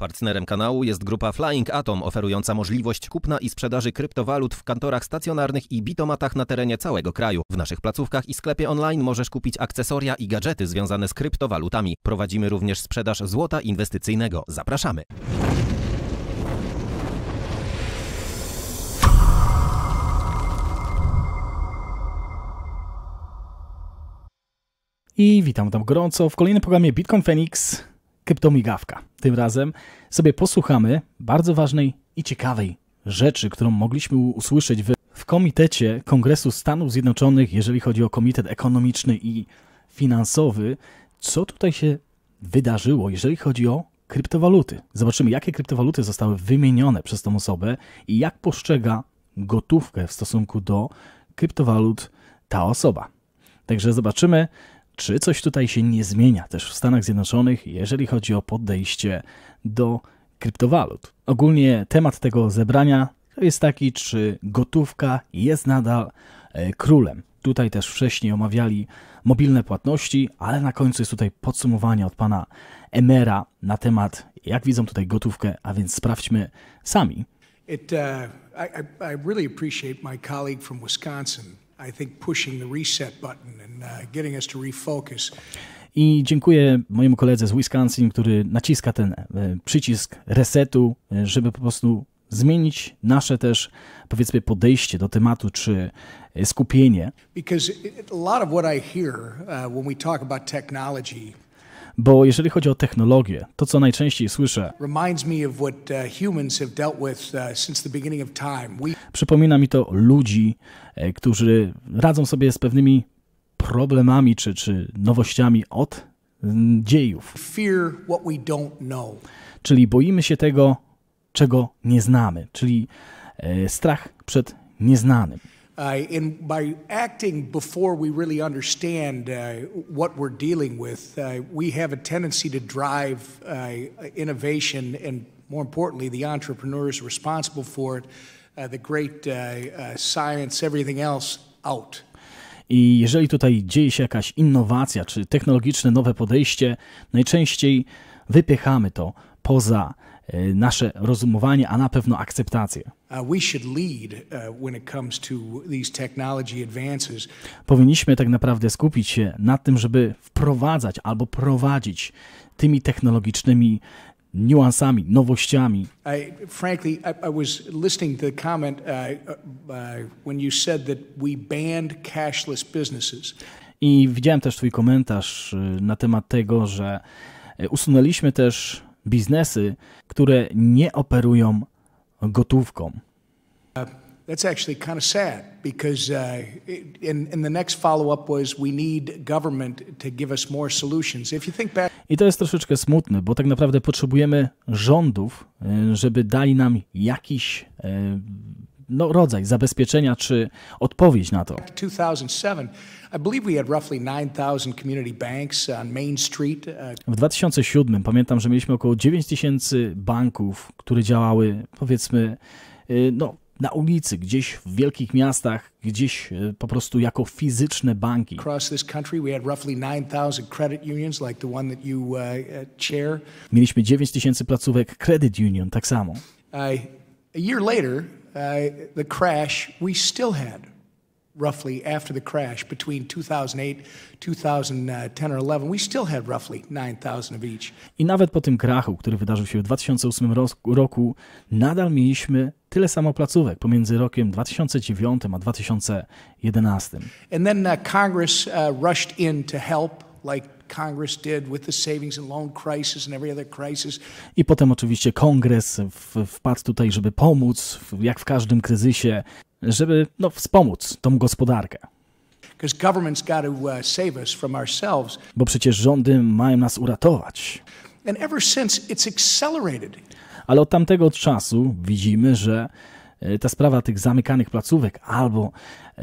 Partnerem kanału jest grupa Flying Atom, oferująca możliwość kupna i sprzedaży kryptowalut w kantorach stacjonarnych i bitomatach na terenie całego kraju. W naszych placówkach i sklepie online możesz kupić akcesoria i gadżety związane z kryptowalutami. Prowadzimy również sprzedaż złota inwestycyjnego. Zapraszamy! I witam tam gorąco w kolejnym programie Bitcoin Phoenix kryptomigawka. Tym razem sobie posłuchamy bardzo ważnej i ciekawej rzeczy, którą mogliśmy usłyszeć w, w Komitecie Kongresu Stanów Zjednoczonych, jeżeli chodzi o Komitet Ekonomiczny i Finansowy. Co tutaj się wydarzyło, jeżeli chodzi o kryptowaluty? Zobaczymy, jakie kryptowaluty zostały wymienione przez tą osobę i jak postrzega gotówkę w stosunku do kryptowalut ta osoba. Także zobaczymy, czy coś tutaj się nie zmienia też w Stanach Zjednoczonych, jeżeli chodzi o podejście do kryptowalut? Ogólnie temat tego zebrania jest taki, czy gotówka jest nadal e, królem. Tutaj też wcześniej omawiali mobilne płatności, ale na końcu jest tutaj podsumowanie od pana Emera na temat, jak widzą tutaj gotówkę, a więc sprawdźmy sami. It, uh, I, I really appreciate my colleague from Wisconsin i think pushing the reset button and uh, getting us to refocus. I dziękuję mojemu koledze z Wisconsin, który naciska ten e, przycisk resetu, e, żeby po prostu zmienić nasze też, powiedzmy, podejście do tematu czy e, skupienie. Because a lot of what I hear uh, when we talk about technology bo jeżeli chodzi o technologię, to co najczęściej słyszę, uh, uh, przypomina mi to ludzi, e, którzy radzą sobie z pewnymi problemami czy, czy nowościami od dziejów. Czyli boimy się tego, czego nie znamy, czyli e, strach przed nieznanym. and uh, by acting before we really understand uh, what we're dealing with, uh, we have a tendency to drive innovation and, more importantly, the entrepreneurs responsible for it, the great science, everything else, out. I jeżeli tutaj dzieje się jakaś innowacja czy technologiczne nowe podejście, najczęściej wypychamy to poza E, nasze rozumowanie, a na pewno akceptację. Uh, uh, Powinniśmy tak naprawdę skupić się na tym, żeby wprowadzać albo prowadzić tymi technologicznymi niuansami, nowościami. I, frankly, I, I was listening to the comment uh, uh, when you said that we banned cashless businesses. I widziałem też twój komentarz e, na temat tego, że e, usunęliśmy też biznesy, które nie operują gotówką. Uh, that's actually kind of sad because uh, the next follow up was we need government to give us more solutions. If you think back I to jest troszeczkę smutne, bo tak naprawdę potrzebujemy rządów, e, żeby dali nam jakiś e, no, rodzaj zabezpieczenia czy odpowiedź na to. Uh, w 2007 pamiętam, że mieliśmy około 9 tysięcy banków, które działały powiedzmy y, no, na ulicy, gdzieś w wielkich miastach, gdzieś y, po prostu jako fizyczne banki. Uh, uh, mieliśmy 9 tysięcy placówek credit union, tak samo. A year later, Uh, the crash, we still had roughly after the crash between 2008 2010 or 11 we still had roughly 9000 of each. I nawet po tym krachu, który wydarzył się w 2008 roku, nadal mieliśmy tyle samo placówek pomiędzy rokiem 2009 a 2011. And then uh, Congress uh, rushed in to help like i potem oczywiście Kongres wpadł tutaj, żeby pomóc, jak w każdym kryzysie, żeby no, wspomóc tą gospodarkę. Uh, Bo przecież rządy mają nas uratować. Ale od tamtego czasu widzimy, że e, ta sprawa tych zamykanych placówek albo e,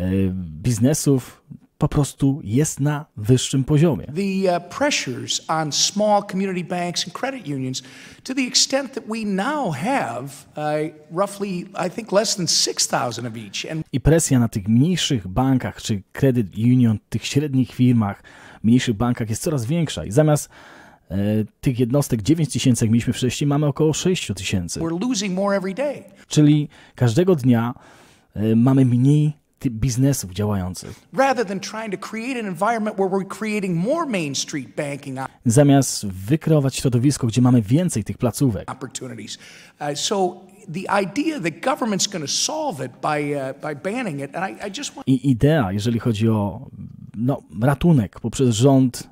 biznesów po prostu jest na wyższym poziomie. The uh, pressures on small community banks and credit unions to the extent that we now have uh, roughly I think less than 6000 of each. I presja na tych mniejszych bankach czy credit union, tych średnich firmach, mniejszych bankach jest coraz większa i zamiast e, tych jednostek 9 tysięcy, jak mieliśmy wcześniej, mamy około 6 tysięcy. Czyli każdego dnia e, mamy mniej biznesów działających. Zamiast wykreować środowisko, gdzie mamy więcej tych placówek. Uh, uh, I idea, jeżeli chodzi o no, ratunek poprzez rząd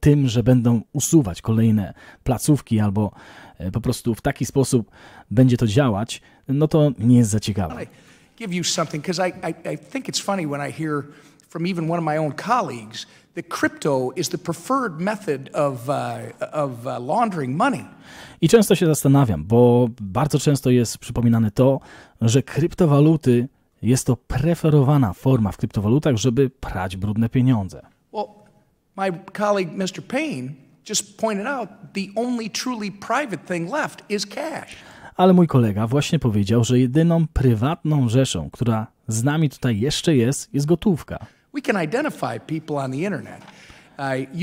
tym, że będą usuwać kolejne placówki albo e, po prostu w taki sposób będzie to działać, no to nie jest za ciekawe give you something because I, I, I think it's funny when I hear from even one of my own colleagues that crypto is the preferred method of, uh, of uh, laundering money. I często się zastanawiam, bo bardzo często jest przypominane to, że kryptowaluty jest to preferowana forma w kryptowalutach, żeby prać brudne pieniądze. Well, my colleague Mr. Payne just pointed out the only truly private thing left is cash ale mój kolega właśnie powiedział, że jedyną prywatną rzeczą, która z nami tutaj jeszcze jest, jest gotówka. Uh,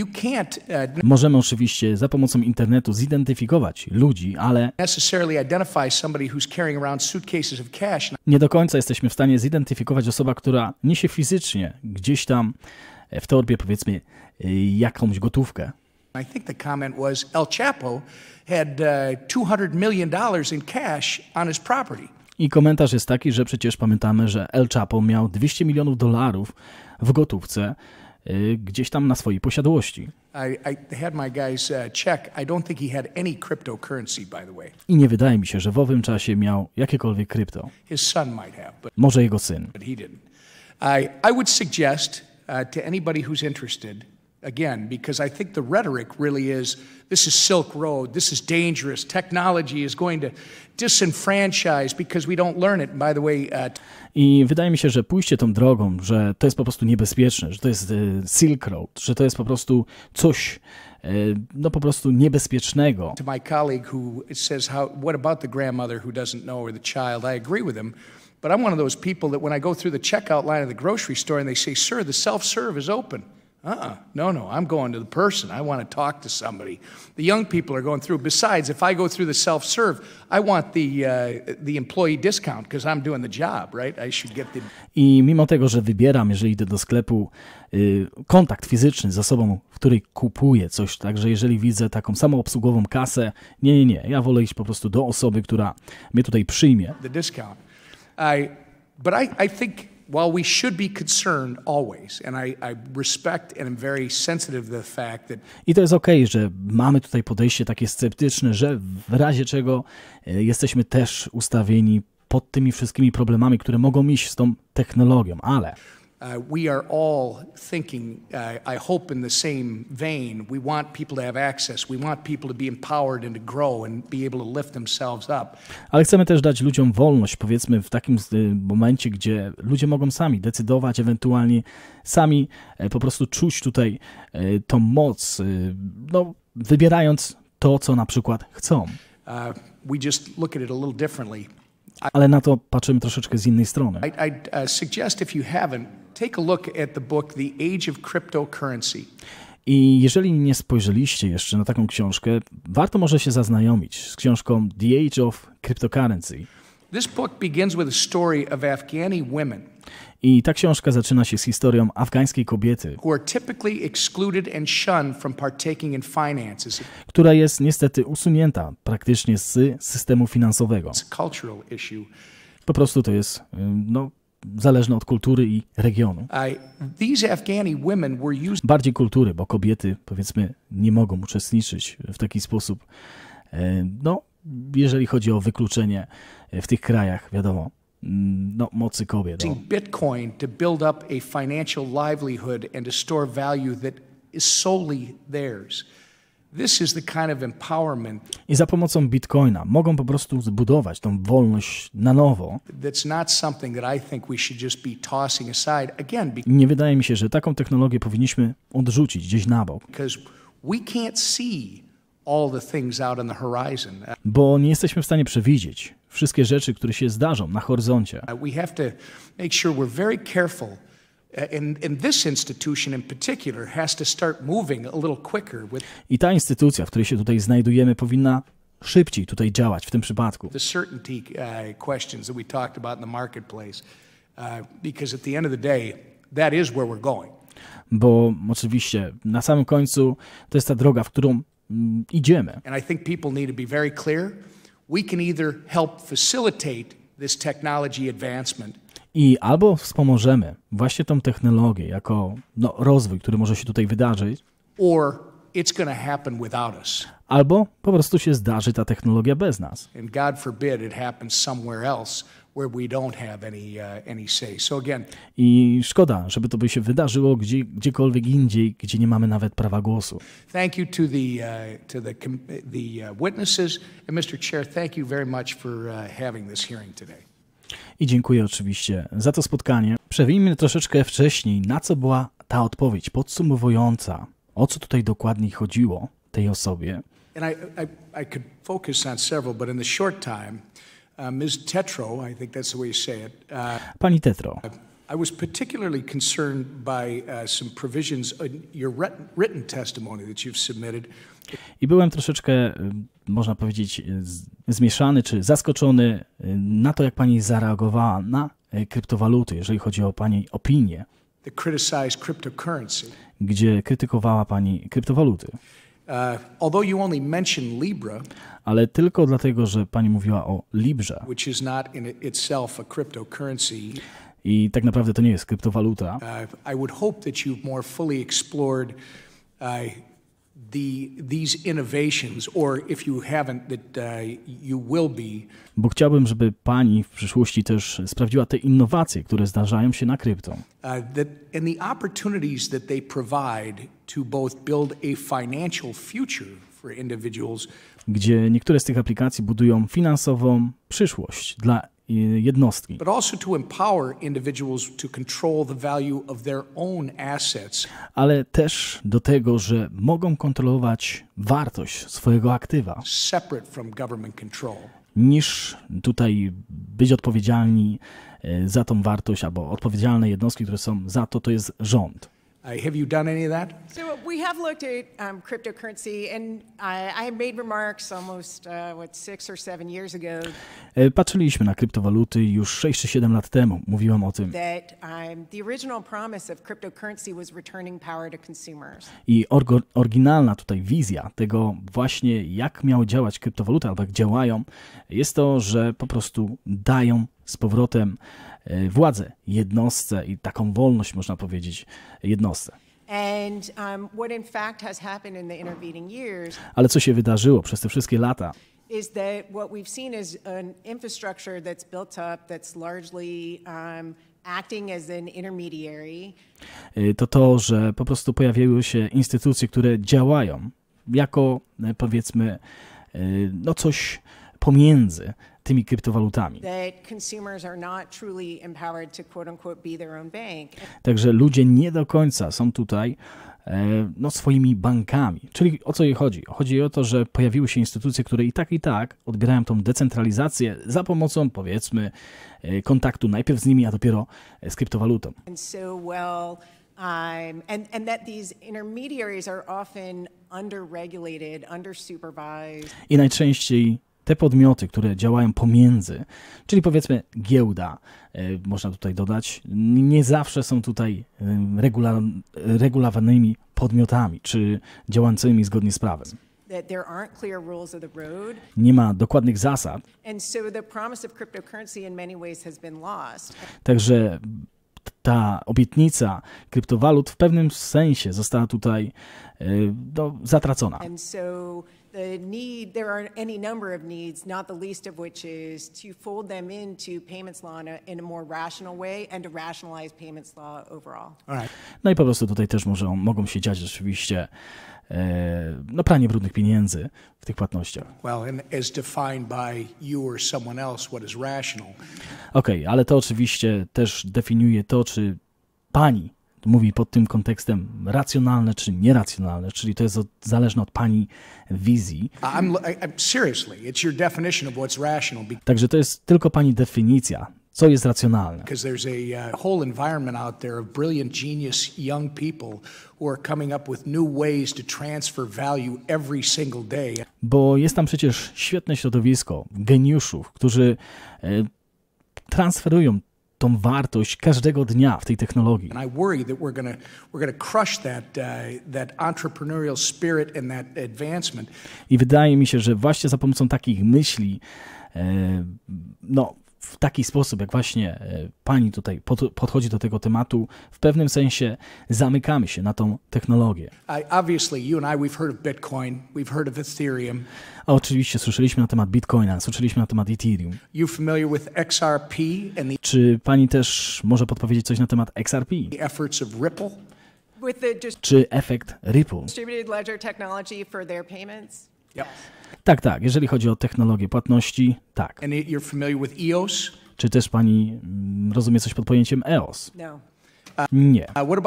uh, Możemy oczywiście za pomocą internetu zidentyfikować ludzi, ale nie do końca jesteśmy w stanie zidentyfikować osoba, która niesie fizycznie gdzieś tam w torbie powiedzmy y, jakąś gotówkę. I think the comment was El Chapo had $200 uh, million in cash on his property. I komentarz jest taki, że przecież pamiętamy, że El Chapo miał 200 milionów dolarów w gotówce y, gdzieś tam na swojej posiadłości. I, nie wydaje mi się, że w owym czasie miał jakiekolwiek krypto. His son might have, but, Może jego syn. But he didn't. I, I would suggest uh, to anybody who's interested again, because I think the rhetoric really is this is Silk Road, this is dangerous, technology is going to disenfranchise because we don't learn it. By the way, uh... I wydaje mi się, że pójście tą drogą, że to jest po prostu niebezpieczne, że to jest Silk Road, że to jest po prostu coś no po prostu niebezpiecznego. To my colleague who says how what about the grandmother who doesn't know or the child? I agree with him. But I'm one of those people that when I go through the checkout line of the grocery store and they say, "Sir, the self-serve is open." Uh-uh. No, no, I'm going to the person. I want to talk to somebody. The young people are going through. Besides, if I go through the self-serve, I want the, uh, the employee discount because I'm doing the job, right? I should get the... I mimo tego, że wybieram, jeżeli idę do sklepu, y, kontakt fizyczny z osobą, w której kupuję coś, także jeżeli widzę taką samoobsługową kasę, nie, nie, nie, ja wolę iść po prostu do osoby, która mnie tutaj przyjmie. The discount. I, but I, I think while we should be concerned always, and I, I respect and am very sensitive to the fact that... I to jest okej, okay, że mamy tutaj podejście takie sceptyczne, że w razie czego e, jesteśmy też ustawieni pod tymi wszystkimi problemami, które mogą iść z tą technologią, ale... Uh, we are all thinking, uh, I hope, in the same vein. We want people to have access. We want people to be empowered and to grow and be able to lift themselves up. Ale chcemy też dać ludziom wolność, powiedzmy w takim y, momencie, gdzie ludzie mogą sami decydować, ewentualnie sami e, po prostu czuć tutaj e, tą moc, y, no, wybierając to, co na przykład chcą. Uh, we just look at it a little differently ale na to patrzymy troszeczkę z innej strony. Uh, I jeżeli nie spojrzeliście jeszcze na taką książkę, warto może się zaznajomić z książką The Age of Cryptocurrency. This book begins with a story of Afghani women. I ta książka zaczyna się z historią afgańskiej kobiety, która jest niestety usunięta praktycznie z systemu finansowego. Po prostu to jest no, zależne od kultury i regionu. Bardziej kultury, bo kobiety powiedzmy nie mogą uczestniczyć w taki sposób. E, no, jeżeli chodzi o wykluczenie e, w tych krajach, wiadomo, Mm, no, mocy kobiet. No. Bitcoin to build up a financial livelihood and to store value that is solely theirs. This is the kind of empowerment. I za pomocą Bitcoina mogą po prostu zbudować tą wolność na nowo. Nie wydaje mi się, że taką technologię powinniśmy odrzucić gdzieś na bok. Bo nie jesteśmy w stanie przewidzieć wszystkie rzeczy, które się zdarzą na horyzoncie. Uh, we have to make sure we're very careful uh, i ta instytucja, w której się tutaj znajdujemy, powinna szybciej tutaj działać w tym przypadku. Uh, Bo oczywiście na samym końcu to jest ta droga, w którą mm, idziemy. And I think people need to be very clear we can either help facilitate this technology advancement i albo wspomożemy właśnie tą technologię jako no, rozwój, który może się tutaj wydarzyć, albo po prostu się zdarzy ta technologia bez nas. Uh, I szkoda, żeby to by się wydarzyło gdzie, gdziekolwiek indziej, gdzie nie mamy nawet prawa głosu. Thank you to the uh, to the, the uh, witnesses and Mr. Chair, thank you very much for having this hearing today. I dziękuję oczywiście za to spotkanie. Przewijmy troszeczkę wcześniej, na co była ta odpowiedź podsumowująca, o co tutaj dokładnie chodziło tej osobie. And I, I, I could focus on several, but in the short time Uh, Ms. Tetro, I think that's the way you say it. Uh, pani Tetro. Uh, I was particularly concerned by uh, some provisions in your written testimony that you've submitted. I byłem troszeczkę, y, można powiedzieć, y, zmieszany czy zaskoczony y, na to, jak pani zareagowała na kryptowaluty, jeżeli chodzi o pani opinię, gdzie krytykowała pani kryptowaluty. Uh, ale tylko dlatego, że pani mówiła o Librze, which is not in itself a cryptocurrency, i tak naprawdę to nie jest kryptowaluta. Uh, I would hope that you've more fully explored uh, bo chciałbym, żeby pani w przyszłości też sprawdziła te innowacje, które zdarzają się na krypto. Gdzie niektóre z tych aplikacji budują finansową przyszłość dla jednostki. Ale też do tego, że mogą kontrolować wartość swojego aktywa. Niż tutaj być odpowiedzialni e, za tą wartość albo odpowiedzialne jednostki, które są za to, to jest rząd. Uh, have you done any of that? So we have looked at um, cryptocurrency, and I, I made remarks almost uh, what six or seven years ago. E, patrzyliśmy na kryptowaluty już 6 czy 7 lat temu. Mówiłam o tym. That um, the original promise of cryptocurrency was returning power to consumers. I orgo, oryginalna tutaj wizja tego właśnie jak miały działać kryptowaluty albo jak działają, jest to, że po prostu dają z powrotem E, władzę jednostce i taką wolność, można powiedzieć, jednostce. Um, Ale co się wydarzyło przez te wszystkie lata? Um, e, to to, że po prostu pojawiły się instytucje, które działają jako e, powiedzmy no coś pomiędzy tymi kryptowalutami. Także ludzie nie do końca są tutaj e, no, swoimi bankami. Czyli o co jej chodzi? Chodzi o to, że pojawiły się instytucje, które i tak, i tak odbierają tą decentralizację za pomocą, powiedzmy, e, kontaktu najpierw z nimi, a dopiero e, z kryptowalutą. Um, and, and that these intermediaries are often I najczęściej te podmioty, które działają pomiędzy, czyli powiedzmy giełda, e, można tutaj dodać, nie zawsze są tutaj regula regulowanymi podmiotami czy działającymi zgodnie z prawem. Nie ma dokładnych zasad. Także ta obietnica kryptowalut w pewnym sensie została tutaj e, no, zatracona the need, there are any number of needs, not the least of which is to fold them into payments law in a, in a more rational way and to rationalize payments law overall. Right. No i po prostu tutaj też może, mogą się dziać rzeczywiście e, no, pranie brudnych pieniędzy w tych płatnościach. Well, and as defined by you or someone else, what is rational. Okej, okay, ale to oczywiście też definiuje to, czy pani mówi pod tym kontekstem racjonalne czy nieracjonalne, czyli to jest od, zależne od pani wizji. I'm, I'm, Także to jest tylko pani definicja co jest racjonalne. Uh, Bo jest tam przecież świetne środowisko geniuszów, którzy e, transferują tą wartość każdego dnia w tej technologii. And I worry that we're we're crush that uh, that entrepreneurial spirit and that advancement. I wydaje mi się, że właśnie za pomocą takich myśli e, no w taki sposób, jak właśnie e, pani tutaj podchodzi do tego tematu, w pewnym sensie zamykamy się na tą technologię. A oczywiście słyszeliśmy na temat Bitcoina, słyszeliśmy na temat Ethereum. Czy pani też może podpowiedzieć coś na temat XRP? Czy efekt Ripple? Yep. Tak, tak. Jeżeli chodzi o technologię płatności, tak. And you're familiar with EOS? Czy też pani mm, rozumie coś pod pojęciem EOS? No. Nie. Uh, uh,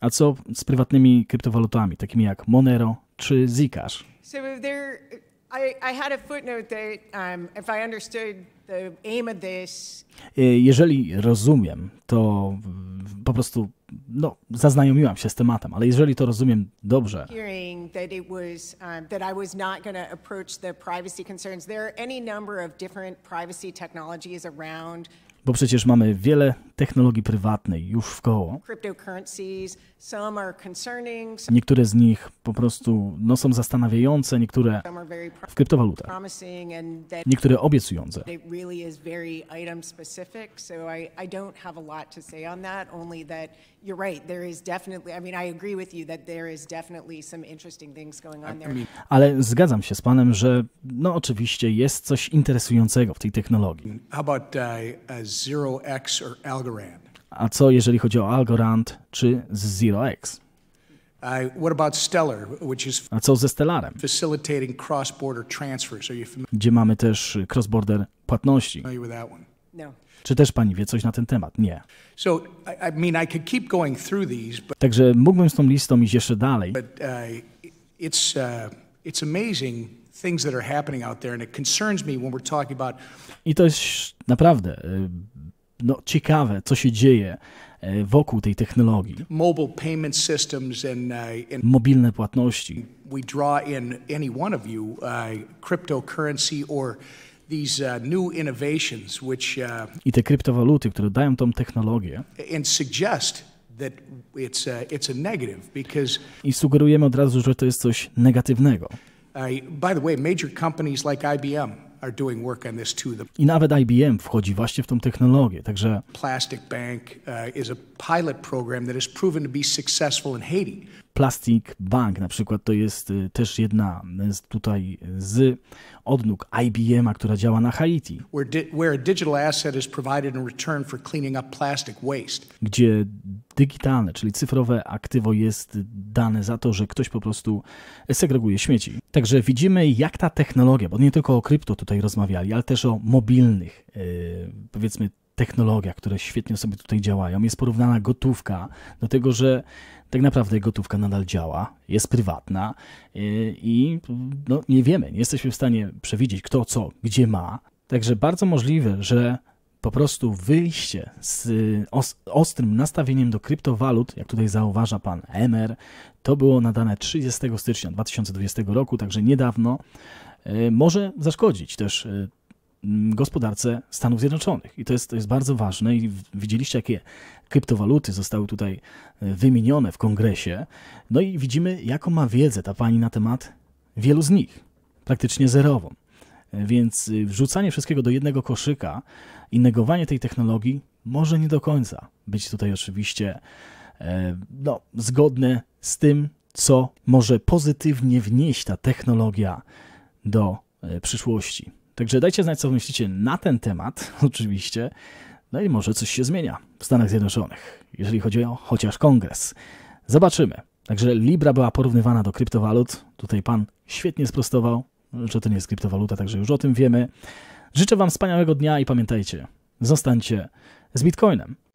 A co z prywatnymi kryptowalutami, takimi jak Monero czy Zcash? Jeżeli rozumiem, to po prostu no, zaznajomiłam się z tematem, ale jeżeli to rozumiem dobrze. Bo przecież mamy wiele technologii prywatnej już w koło. Niektóre z nich po prostu no, są zastanawiające, niektóre w kryptowalutach, niektóre obiecujące you're right. There is definitely, I mean, I agree with you that there is definitely some interesting things going on there. Ale zgadzam się z panem, że no oczywiście jest coś interesującego w tej technologii. How about uh, Zero X or Algorand? A co jeżeli chodzi o Algorand czy Zero X? Uh, a co ze Stellarem? Gdzie mamy też cross-border płatności. No. Czy też pani wie coś na ten temat? Nie. Także mógłbym z tą listą iść jeszcze dalej. Uh, uh, I to jest naprawdę y, no, ciekawe, co się dzieje y, wokół tej technologii. Uh, Mobilne płatności. We draw in any one of you, uh, cryptocurrency or Uh, uh, I te kryptowaluty, które dają tą technologię. Uh, I sugerujemy od razu, że to jest coś negatywnego. By the way, major companies like IBM are doing work on this too. I nawet IBM wchodzi właśnie w tą technologię, także Plastic Bank is a pilot program that has proven to be successful in Haiti. Plastic Bank na przykład to jest y, też jedna y, z tutaj y, z odnóg IBM, która działa na Haiti. Gdzie digitalne, czyli cyfrowe aktywo jest dane za to, że ktoś po prostu segreguje śmieci. Także widzimy, jak ta technologia, bo nie tylko o krypto tutaj rozmawiali, ale też o mobilnych, powiedzmy, technologiach, które świetnie sobie tutaj działają. Jest porównana gotówka do tego, że tak naprawdę gotówka nadal działa, jest prywatna y, i no, nie wiemy, nie jesteśmy w stanie przewidzieć kto co, gdzie ma. Także bardzo możliwe, że po prostu wyjście z y, ostrym nastawieniem do kryptowalut, jak tutaj zauważa pan Emer, to było nadane 30 stycznia 2020 roku, także niedawno, y, może zaszkodzić też Mm, gospodarce Stanów Zjednoczonych. I to jest, to jest bardzo ważne i widzieliście, jakie kryptowaluty zostały tutaj e, wymienione w kongresie. No i widzimy, jaką ma wiedzę ta pani na temat wielu z nich, praktycznie zerową. E, więc y, wrzucanie wszystkiego do jednego koszyka i negowanie tej technologii może nie do końca być tutaj oczywiście e, no, zgodne z tym, co może pozytywnie wnieść ta technologia do przyszłości. Także dajcie znać, co myślicie na ten temat, oczywiście. No i może coś się zmienia w Stanach Zjednoczonych, jeżeli chodzi o chociaż kongres. Zobaczymy. Także Libra była porównywana do kryptowalut. Tutaj pan świetnie sprostował, że to nie jest kryptowaluta, także już o tym wiemy. Życzę wam wspaniałego dnia i pamiętajcie, zostańcie z Bitcoinem.